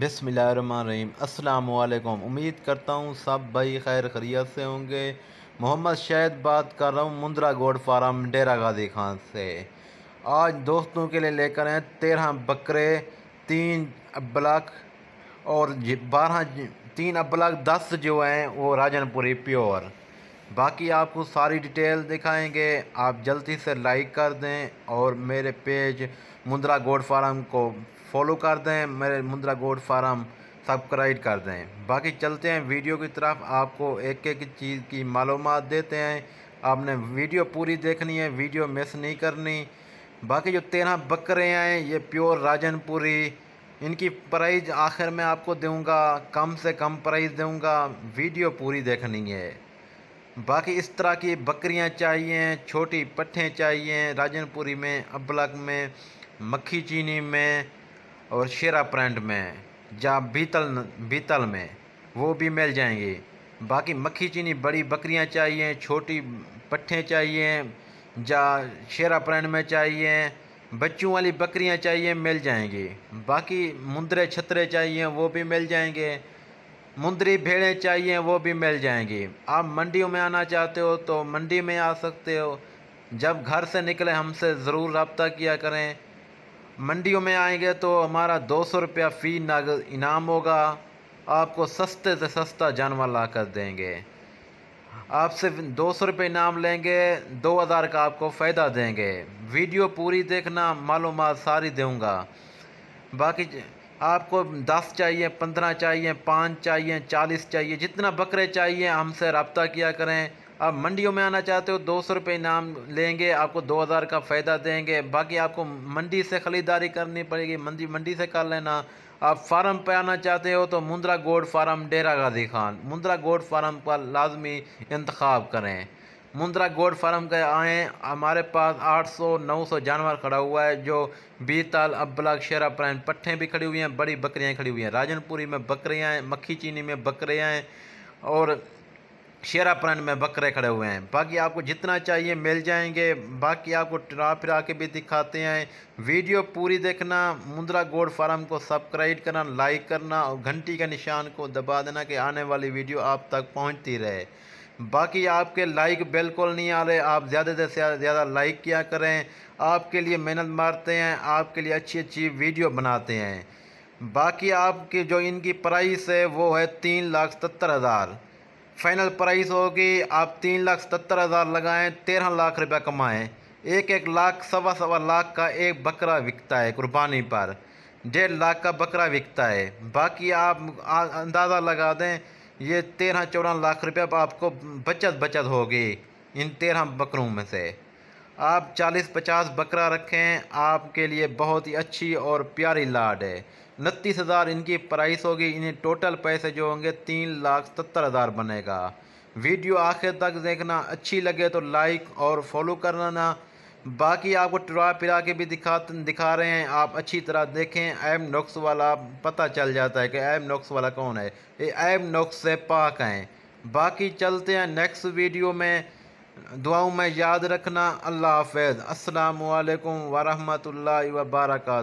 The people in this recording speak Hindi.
बिसमीम अल्लाम उम्मीद करता हूँ सब भाई खैर खरीत से होंगे मोहम्मद शहद बात कर रहा हूँ मुंद्रा गोड फार्म डेरा गाजी खान से आज दोस्तों के लिए लेकर हैं तेरह बकरे तीन ब्लॉक और बारह तीन ब्लॉक दस जो हैं वो राजनपुरी प्योर बाकी आपको सारी डिटेल दिखाएंगे आप जल्दी से लाइक कर दें और मेरे पेज मुंद्रा गोड फार्म को फॉलो कर दें मेरे मुंद्रा गोड फार्म सब्सक्राइब कर दें बाकी चलते हैं वीडियो की तरफ आपको एक एक चीज़ की मालूम देते हैं आपने वीडियो पूरी देखनी है वीडियो मिस नहीं करनी बाकी जो तेरह बकरे हैं ये प्योर राजनपुरी इनकी प्राइज आखिर में आपको दूंगा कम से कम प्राइस दूंगा वीडियो पूरी देखनी है बाकी इस तरह की बकरियां चाहिए छोटी पट्ठे चाहिए राजनपुरी में अबलक में मक्खी चीनी में और शेरा प्रिंट में या बीतल बीतल में वो भी मिल जाएंगे बाकी मक्खी चीनी बड़ी बकरियां चाहिए छोटी पट्ठे चाहिए या शेरा प्रिंट में चाहिए बच्चों वाली बकरियां चाहिए मिल जाएंगी बाकी मुंदरे छतरे चाहिए वो भी मिल जाएंगे मुंदरी भेड़ें चाहिए वो भी मिल जाएंगी आप मंडियों में आना चाहते हो तो मंडी में आ सकते हो जब घर से निकले हमसे ज़रूर रबता किया करें मंडियों में आएंगे तो हमारा दो सौ रुपया फ़ी नग इनाम होगा आपको सस्ते से सस्ता जानवर ला कर देंगे आपसे दो सौ रुपये इनाम लेंगे दो हज़ार का आपको फ़ायदा देंगे वीडियो पूरी देखना मालूम सारी दूँगा बाकी आपको दस चाहिए पंद्रह चाहिए पाँच चाहिए चालीस चाहिए जितना बकरे चाहिए हमसे रबता किया करें आप मंडियों में आना चाहते हो दो सौ रुपये इनाम लेंगे आपको दो हज़ार का फ़ायदा देंगे बाकी आपको मंडी से ख़रीदारी करनी पड़ेगी मंडी मंडी से कर लेना आप फार्म पर आना चाहते हो तो मुंद्रा गोड फार्म डेरा गाजी खान मुंद्रा गोड फार्म का लाजमी इंतखब करें मुंद्रा गोड फार्म का आएँ हमारे पास 800-900 जानवर खड़ा हुआ है जो बीताल अबला शेरा प्राइन पट्ठे भी खड़ी हुई हैं बड़ी बकरियाँ खड़ी हुई हैं राजनपुरी में बकरियाँ हैं मक्खी चीनी में बकरियाँ हैं और शेरापरन में बकरे खड़े हुए हैं बाकी आपको जितना चाहिए मिल जाएंगे बाकी आपको टरा फिरा के भी दिखाते हैं वीडियो पूरी देखना मुंद्रा गोड फार्म को सब्सक्राइब करना लाइक करना और घंटी के निशान को दबा देना कि आने वाली वीडियो आप तक पहुंचती रहे बाकी आपके लाइक बिल्कुल नहीं आ रहे आप ज़्यादा से ज़्यादा लाइक किया करें आपके लिए मेहनत मारते हैं आपके लिए अच्छी अच्छी वीडियो बनाते हैं बाकी आपकी जो इनकी प्राइस है वो है तीन लाख सत्तर हज़ार फाइनल प्राइस होगी आप तीन लाख सत्तर हज़ार लगाएँ तेरह लाख रुपया कमाएँ एक एक लाख सवा सवा लाख का एक बकरा बिकता है कुर्बानी पर डेढ़ लाख का बकरा बिकता है बाकी आप अंदाज़ा लगा दें ये तेरह चौदह लाख रुपया आपको बचत बचत होगी इन तेरह बकरों में से आप 40-50 बकरा रखें आपके लिए बहुत ही अच्छी और प्यारी लाड है उनतीस हज़ार इनकी प्राइस होगी इन्हें टोटल पैसे जो होंगे तीन लाख सत्तर हज़ार बनेगा वीडियो आखिर तक देखना अच्छी लगे तो लाइक और फॉलो करना ना बाकी आपको टुरा पिरा के भी दिखा दिखा रहे हैं आप अच्छी तरह देखें एम नोक्स वाला पता चल जाता है कि एम नोक्स वाला कौन है ये एम नोक्स से पाक हैं बाकी चलते हैं नेक्स्ट वीडियो में दुआओं में याद रखना अल्लाह हाफ़ असलकम वरहमल वर्का